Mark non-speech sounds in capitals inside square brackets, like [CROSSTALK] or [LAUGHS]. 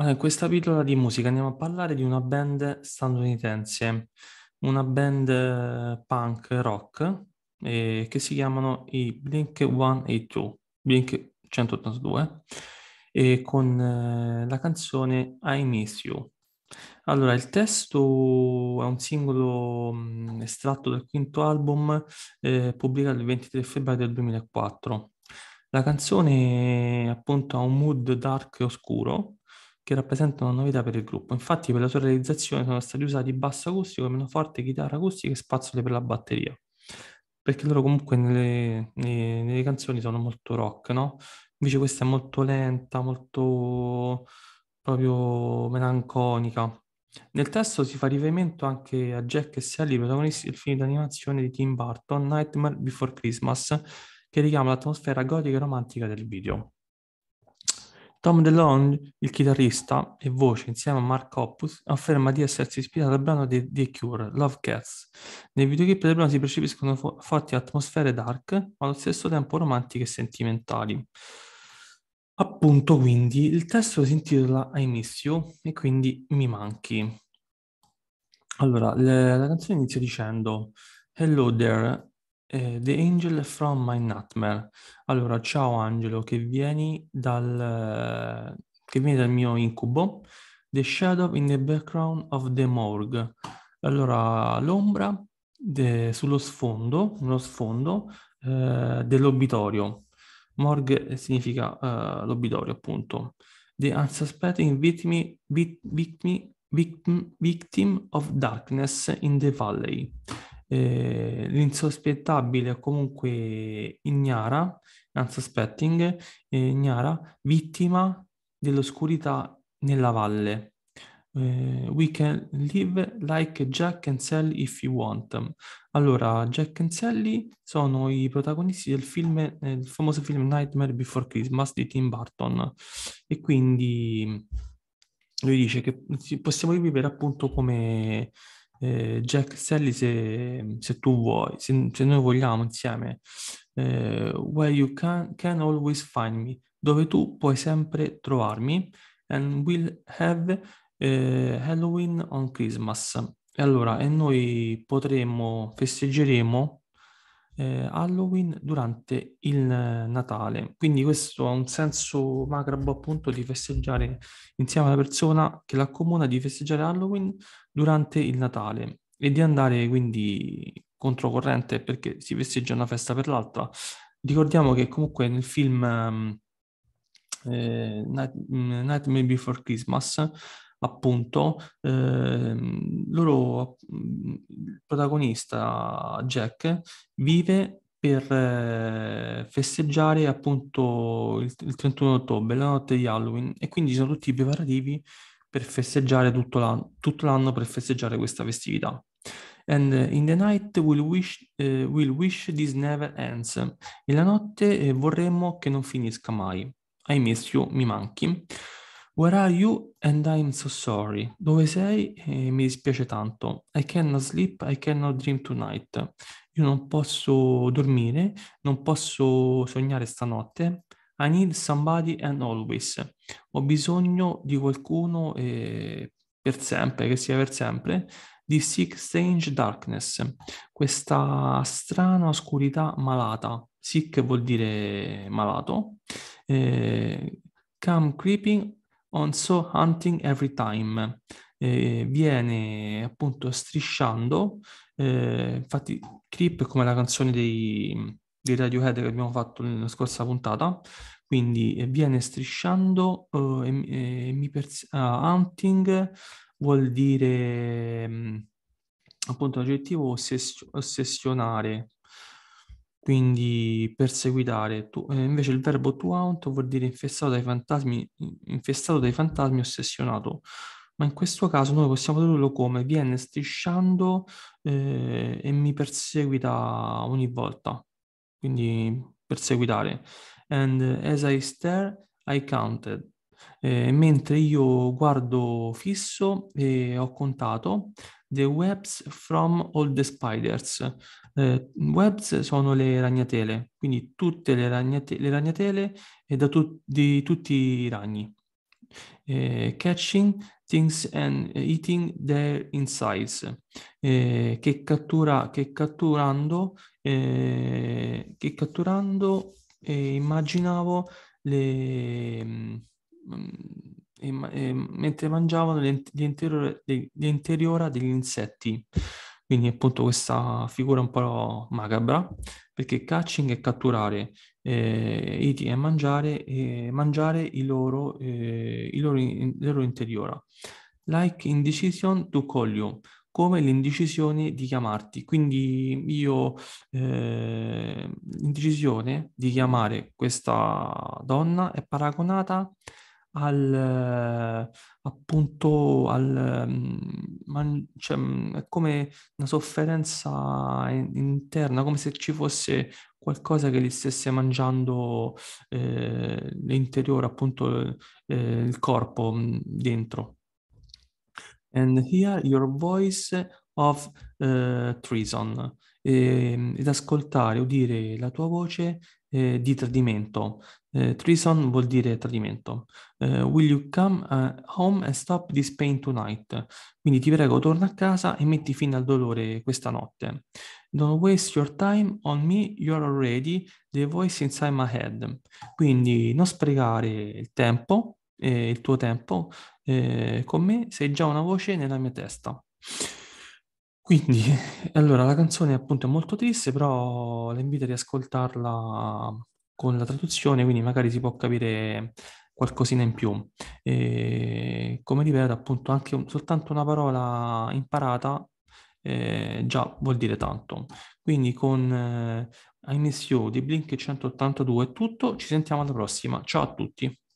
Allora, ah, in questa pillola di musica andiamo a parlare di una band statunitense, una band eh, punk rock eh, che si chiamano i Blink 182, Blink 182, e con eh, la canzone I Miss You. Allora, il testo è un singolo mh, mm, estratto dal quinto album eh, pubblicato il 23 febbraio del 2004. La canzone appunto ha un mood dark e oscuro, che rappresenta una novità per il gruppo. Infatti per la sua realizzazione sono stati usati basso acustico, meno forte, chitarra acustica e spazzole per la batteria. Perché loro comunque nelle, nelle, nelle canzoni sono molto rock, no? Invece questa è molto lenta, molto proprio melanconica. Nel testo si fa riferimento anche a Jack e Sally, protagonisti del film d'animazione di Tim Burton, Nightmare Before Christmas, che richiama l'atmosfera gotica e romantica del video. Tom DeLonge, il chitarrista e voce insieme a Mark Hoppus, afferma di essersi ispirato al brano di The Cure, Love Cats. Nei videoclip del brano si percepiscono fo- forti atmosfere dark, ma allo stesso tempo romantiche e sentimentali. Appunto, quindi, il testo si intitola I Miss You e quindi Mi manchi. Allora, le, la canzone inizia dicendo Hello there, Ehm, The Angel From My Nightmare. Allora, ciao Angelo, che vieni dal, che vieni dal mio incubo. The Shadow in the Background of the Morgue. Allora, l'ombra de- sullo sfondo, nello sfondo eh, dell'obitorio. Morgue significa eh, l'obitorio, appunto. The unsuspecting victim, victim, victim, victim of darkness in the valley. Eh, l'insospettabile o comunque ignara, unsuspecting, eh, ignara, vittima dell'oscurità nella valle. Eh, we can live like Jack and Sally if you want. Allora, Jack and Sally sono i protagonisti del film, del famoso film Nightmare Before Christmas di Tim Burton e quindi lui dice che possiamo vivere appunto come eh, Jack Sally se, se tu vuoi, se, se, noi vogliamo insieme, eh, where you can, can always find me, dove tu puoi sempre trovarmi, and we'll have eh, Halloween on Christmas. E allora, e noi potremo, festeggeremo eh, Halloween durante il eh, Natale. Quindi questo ha un senso macabro appunto di festeggiare insieme alla persona che l'accomuna di festeggiare Halloween durante il Natale e di andare quindi controcorrente perché si festeggia una festa per l'altra. Ricordiamo che comunque nel film ehm, eh, Night, mm, Nightmare Before Christmas appunto, eh, loro mm, protagonista Jack vive per eh, festeggiare appunto il, il 31 ottobre, la notte di Halloween, e quindi sono tutti i preparativi per festeggiare tutto l'anno, tutto l'anno per festeggiare questa festività. And in the night we'll wish, eh, we'll wish this never ends. E la notte eh, vorremmo che non finisca mai. I miss you, mi manchi. Where are you and I'm so sorry? Dove sei? E mi dispiace tanto. I cannot sleep, I cannot dream tonight. Io non posso dormire, non posso sognare stanotte. I need somebody and always. Ho bisogno di qualcuno eh, per sempre, che sia per sempre. Di Sick Strange Darkness, questa strana oscurità malata. Sick vuol dire malato. Eh, come creeping on so hunting every time. Eh, viene appunto strisciando, eh, infatti Creep come la canzone dei, dei Radiohead che abbiamo fatto nella scorsa puntata, quindi eh, viene strisciando uh, eh, e, e, mi pers- uh, ah, hunting vuol dire um, appunto l'aggettivo ossession- ossessionare quindi perseguitare. Tu, eh, invece il verbo to haunt vuol dire infestato dai fantasmi, infestato dai fantasmi ossessionato. Ma in questo caso noi possiamo tradurlo come viene strisciando eh, e mi perseguita ogni volta. Quindi perseguitare. And as I stare, I counted. Eh, mentre io guardo fisso e eh, ho contato, The webs from all the spiders. Eh, webs sono le ragnatele, quindi tutte le, ragnate- le ragnatele e da tu- di tutti i ragni. Eh, catching things and eating their insides, eh, che, cattura, che catturando, eh, che catturando eh, immaginavo le... Mh, mm, e, e, mentre mangiavano l'interiore, l'interiora degli insetti. Quindi appunto questa figura un po' macabra, perché catching è catturare, eh, iti è mangiare, eh, mangiare i loro, eh, i loro, in, loro interiora. Like indecision to call you, come l'indecisione di chiamarti. Quindi io, eh, l'indecisione di chiamare questa donna è paragonata a al, eh, appunto al, mm, man, cioè, mm, è come una sofferenza in, interna, come se ci fosse qualcosa che gli stesse mangiando eh, l'interiore, appunto eh, il corpo mm, dentro. And hear your voice of uh, treason, e, ehm, ed ascoltare, udire la tua voce eh, di tradimento. Eh, treason vuol dire tradimento. Eh, will you come uh, home and stop this pain tonight? Quindi ti prego, torna a casa e metti fine al dolore questa notte. Don't waste your time on me, you're already the voice inside my head. Quindi non sprecare il tempo, eh, il tuo tempo, eh, con me sei già una voce nella mia testa. Quindi, [LAUGHS] allora, la canzone appunto è molto triste, però la invito ad ascoltarla con la traduzione, quindi magari si può capire qualcosina in più. E come ripeto, appunto, anche un, soltanto una parola imparata eh, già vuol dire tanto. Quindi con eh, I Miss You di Blink 182 è tutto, ci sentiamo alla prossima. Ciao a tutti.